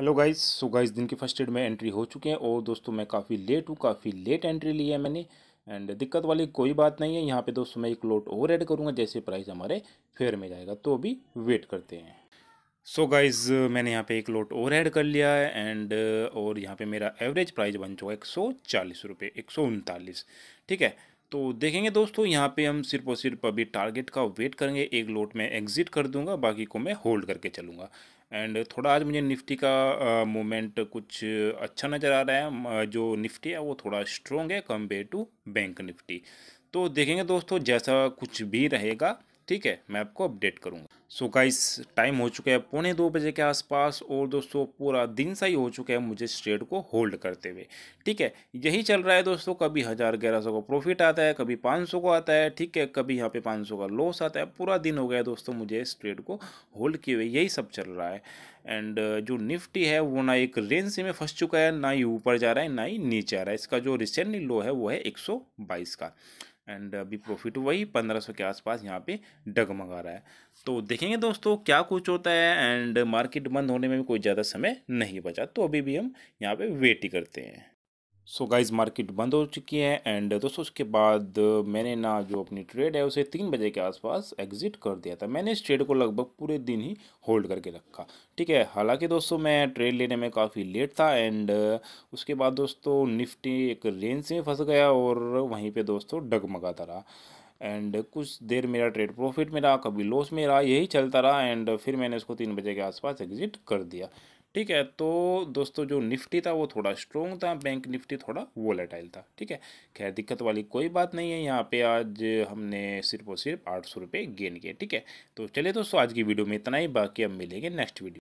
hello guys so guys दिन के first aid में एंट्री हो चुके हैं और दोस्तों मैं काफ़ी लेट हूँ काफ़ी लेट एंट्री ली है मैंने एंड दिक्कत वाली कोई बात नहीं है यहाँ पे दोस्तों मैं एक लोट और ऐड करूँगा जैसे प्राइस हमारे फेयर में जाएगा तो अभी वेट करते हैं सो so गाइज़ मैंने यहाँ पे एक लोट और ऐड कर लिया है एंड और यहाँ पर मेरा एवरेज प्राइस बन चुका है एक सौ चालीस रुपये एक सौ उनतालीस ठीक है तो देखेंगे दोस्तों यहाँ पे हम सिर्फ और सिर्फ अभी टारगेट का वेट करेंगे एक लोट में एग्जिट कर दूंगा बाकी को मैं होल्ड करके चलूँगा एंड थोड़ा आज मुझे निफ्टी का मोमेंट कुछ अच्छा नज़र आ रहा है जो निफ्टी है वो थोड़ा स्ट्रॉन्ग है कम्पेयर टू बैंक निफ्टी तो देखेंगे दोस्तों जैसा कुछ भी रहेगा ठीक है मैं आपको अपडेट करूँगा सो गाइस टाइम हो चुका है पौने दो बजे के आसपास और दोस्तों पूरा दिन सा ही हो चुका है मुझे स्ट्रेड को होल्ड करते हुए ठीक है यही चल रहा है दोस्तों कभी हज़ार ग्यारह सौ का प्रॉफिट आता है कभी पाँच सौ का आता है ठीक है कभी यहाँ पे पाँच सौ का लॉस आता है पूरा दिन हो गया दोस्तों मुझे इस ट्रेड को होल्ड किए हुए यही सब चल रहा है एंड जो निफ्टी है वो ना एक रेंज से में फंस चुका है ना ही ऊपर जा रहा है ना ही नीचे आ रहा है इसका जो रिसेंटली लो है वो है एक का एंड अभी प्रॉफिट वही पंद्रह सौ के आसपास यहाँ पे डगमगा रहा है तो देखेंगे दोस्तों क्या कुछ होता है एंड मार्केट बंद होने में भी कोई ज़्यादा समय नहीं बचा तो अभी भी हम यहाँ पे वेट ही करते हैं सो गाइज मार्केट बंद हो चुकी है एंड दोस्तों उसके बाद मैंने ना जो अपनी ट्रेड है उसे तीन बजे के आसपास एग्जिट कर दिया था मैंने इस ट्रेड को लगभग पूरे दिन ही होल्ड करके रखा ठीक है हालांकि दोस्तों मैं ट्रेड लेने में काफ़ी लेट था एंड उसके बाद दोस्तों निफ्टी एक रेंज से फंस गया और वहीं पर दोस्तों डगमगाता रहा एंड कुछ देर मेरा ट्रेड प्रॉफिट में रहा कभी लॉस में रहा यही चलता रहा एंड फिर मैंने उसको तीन बजे के आसपास एग्जिट कर दिया ठीक है तो दोस्तों जो निफ्टी था वो थोड़ा स्ट्रॉन्ग था बैंक निफ्टी थोड़ा वोलेटाइल था ठीक है खैर दिक्कत वाली कोई बात नहीं है यहाँ पे आज हमने सिर्फ और सिर्फ आठ सौ रुपये गेन किए ठीक है तो चलिए दोस्तों आज की वीडियो में इतना ही बाकी हम मिलेंगे नेक्स्ट वीडियो